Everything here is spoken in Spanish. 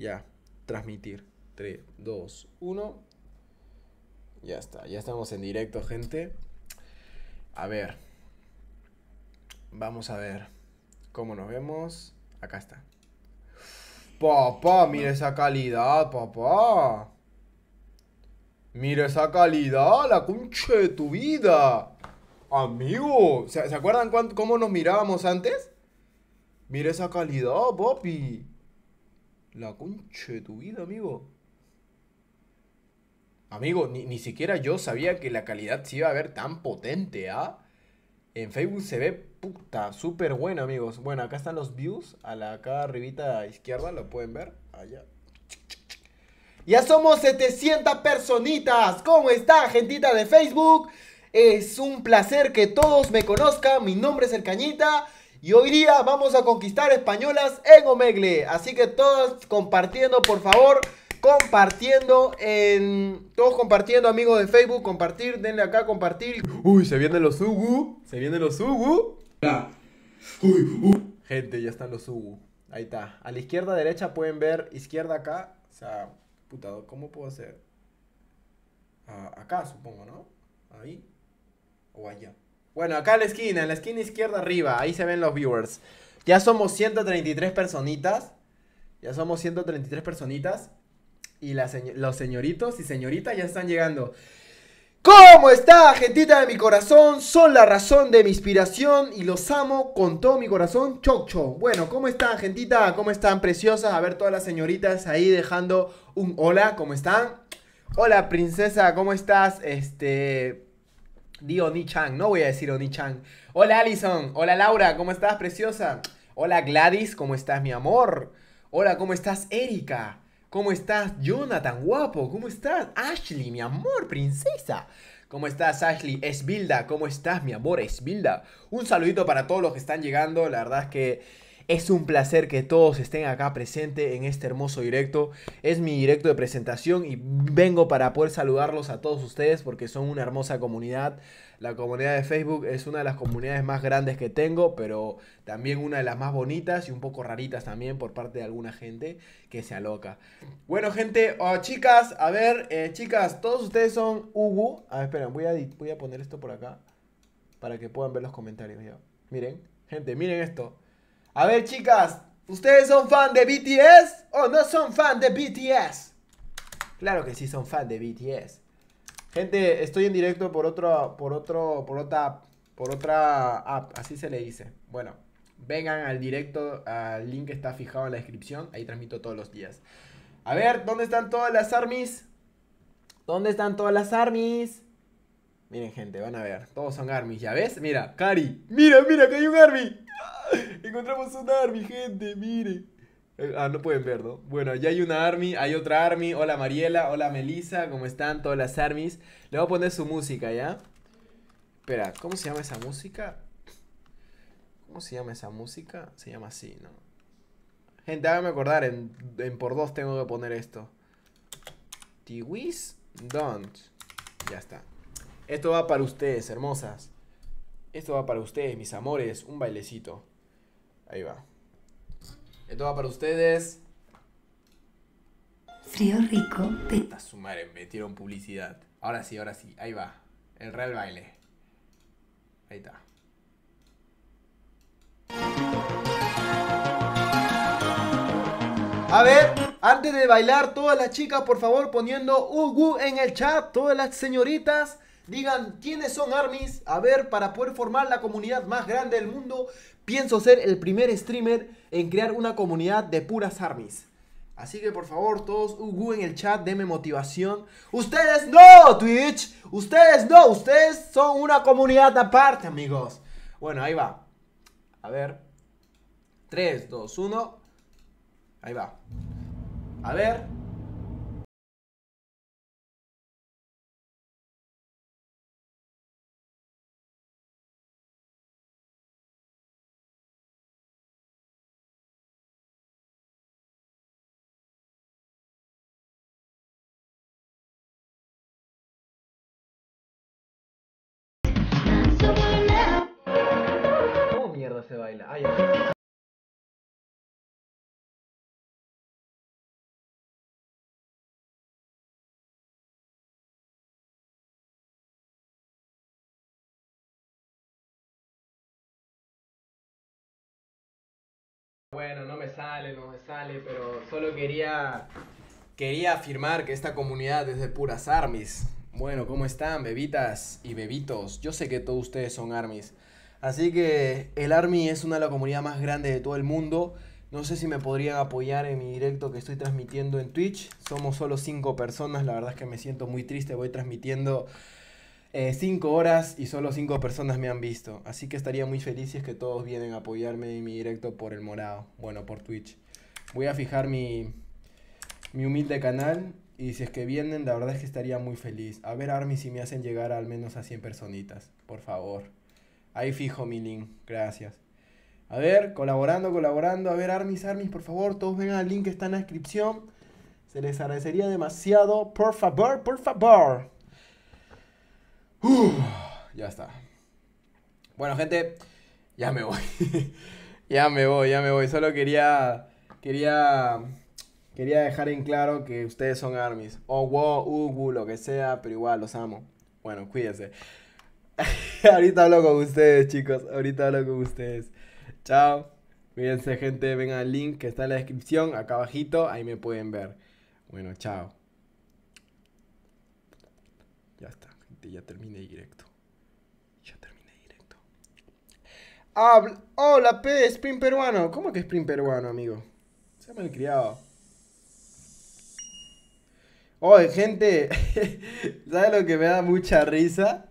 Ya, transmitir. 3, 2, 1. Ya está, ya estamos en directo, gente. A ver. Vamos a ver cómo nos vemos. Acá está. Papá, mira esa calidad, papá. Mira esa calidad, la concha de tu vida. Amigo, ¿se, acuerdan cómo nos mirábamos antes? Mira esa calidad, papi. La concha de tu vida, amigo. Amigo, ni, siquiera yo sabía que la calidad se iba a ver tan potente, ¿ah? En Facebook se ve puta, súper bueno, amigos. Bueno, acá están los views. A la acá arribita izquierda, lo pueden ver. Allá. Ya somos 700 personitas. ¿Cómo está, gentita de Facebook? Es un placer que todos me conozcan. Mi nombre es El Cañita. Y hoy día vamos a conquistar españolas en Omegle. Así que todos compartiendo, por favor. Compartiendo en. Todos compartiendo, amigos de Facebook. Compartir, denle acá, compartir. Uy, se vienen los Ugu. Se vienen los Ugu. Uy, Gente, ya están los Ugu. Ahí está. A la izquierda, derecha pueden ver. Izquierda acá. O sea, putado, ¿cómo puedo hacer? acá, supongo, ¿no? Ahí. O allá. Bueno, acá en la esquina, en la esquina izquierda arriba, ahí se ven los viewers. Ya somos 133 personitas. Ya somos 133 personitas. Y los señoritos y señoritas ya están llegando. ¿Cómo está, gentita de mi corazón? Son la razón de mi inspiración y los amo con todo mi corazón. choc Bueno, ¿cómo están, gentita? ¿Cómo están, preciosas? A ver, todas las señoritas ahí dejando un hola. ¿Cómo están? Hola, princesa, ¿cómo estás? Este. Di oni Chang, no voy a decir oni Chang. Hola Alison, hola Laura, ¿cómo estás, preciosa? Hola Gladys, ¿cómo estás, mi amor? Hola, ¿cómo estás, Erika? ¿Cómo estás, Jonathan, guapo? ¿Cómo estás, Ashley, mi amor, princesa? ¿Cómo estás, Ashley? Esbilda, ¿cómo estás, mi amor, Esbilda? Un saludito para todos los que están llegando, la verdad es que es un placer que todos estén acá presentes en este hermoso directo. Es mi directo de presentación y vengo para poder saludarlos a todos ustedes porque son una hermosa comunidad. La comunidad de Facebook es una de las comunidades más grandes que tengo, pero también una de las más bonitas y un poco raritas también por parte de alguna gente que se aloca. Bueno, gente, o ah, chicas, a ver, eh, chicas, todos ustedes son Hugo. A ver, esperen, voy a, voy a poner esto por acá para que puedan ver los comentarios ya. Miren, gente, miren esto. A ver, chicas, ¿ustedes son fan de BTS o no son fan de BTS? Claro que sí son fan de BTS. Gente, estoy en directo por otro, por otro, por otra, por otra app, así se le dice. Bueno, vengan al directo, al link que está fijado en la descripción, ahí transmito todos los días. A ver, ¿dónde están todas las armies? ¿Dónde están todas las armies? Miren, gente, van a ver. Todos son armies, ¿ya ves? Mira, Cari. Mira, mira, que hay un army. Encontramos un army, gente, mire. Eh, ah, no pueden ver, ¿no? Bueno, ya hay una army, hay otra army. Hola Mariela, hola Melissa, ¿cómo están todas las armies? Le voy a poner su música, ¿ya? Espera, ¿cómo se llama esa música? ¿Cómo se llama esa música? Se llama así, ¿no? Gente, háganme acordar, en, en por dos tengo que poner esto. Tiwis, don't. Ya está. Esto va para ustedes, hermosas. Esto va para ustedes, mis amores. Un bailecito. Ahí va. Esto va para ustedes. Frío rico. Puta su madre, metieron publicidad. Ahora sí, ahora sí. Ahí va. El real baile. Ahí está. A ver, antes de bailar, todas las chicas, por favor, poniendo ugu en el chat, todas las señoritas. Digan quiénes son armies. A ver, para poder formar la comunidad más grande del mundo, pienso ser el primer streamer en crear una comunidad de puras armies. Así que por favor, todos Ugu en el chat, denme motivación. Ustedes no, Twitch. Ustedes no, ustedes son una comunidad aparte, amigos. Bueno, ahí va. A ver. 3, 2, 1. Ahí va. A ver. se baila. Bueno, no me sale, no me sale, pero solo quería quería afirmar que esta comunidad es de puras armis. Bueno, ¿cómo están, bebitas y bebitos? Yo sé que todos ustedes son armis. Así que el Army es una de las comunidades más grandes de todo el mundo. No sé si me podrían apoyar en mi directo que estoy transmitiendo en Twitch. Somos solo 5 personas. La verdad es que me siento muy triste. Voy transmitiendo 5 eh, horas y solo 5 personas me han visto. Así que estaría muy feliz si es que todos vienen a apoyarme en mi directo por el morado. Bueno, por Twitch. Voy a fijar mi, mi humilde canal. Y si es que vienen, la verdad es que estaría muy feliz. A ver, Army, si me hacen llegar al menos a 100 personitas. Por favor. Ahí fijo mi link, gracias. A ver, colaborando, colaborando. A ver, Armis, Armis, por favor, todos vengan al link que está en la descripción. Se les agradecería demasiado. Por favor, por favor. ya está. Bueno, gente, ya me voy. ya me voy, ya me voy. Solo quería. Quería. Quería dejar en claro que ustedes son armis, O oh, wow, lo que sea, pero igual los amo. Bueno, cuídense. Ahorita hablo con ustedes, chicos. Ahorita hablo con ustedes. Chao. Cuídense, gente. Vengan al link que está en la descripción, acá abajito. Ahí me pueden ver. Bueno, chao. Ya está, gente. Ya terminé directo. Ya terminé directo. Hola, P. Sprint peruano. ¿Cómo que Sprint peruano, amigo? Se me criado. Oye, gente. ¿Sabes lo que me da mucha risa?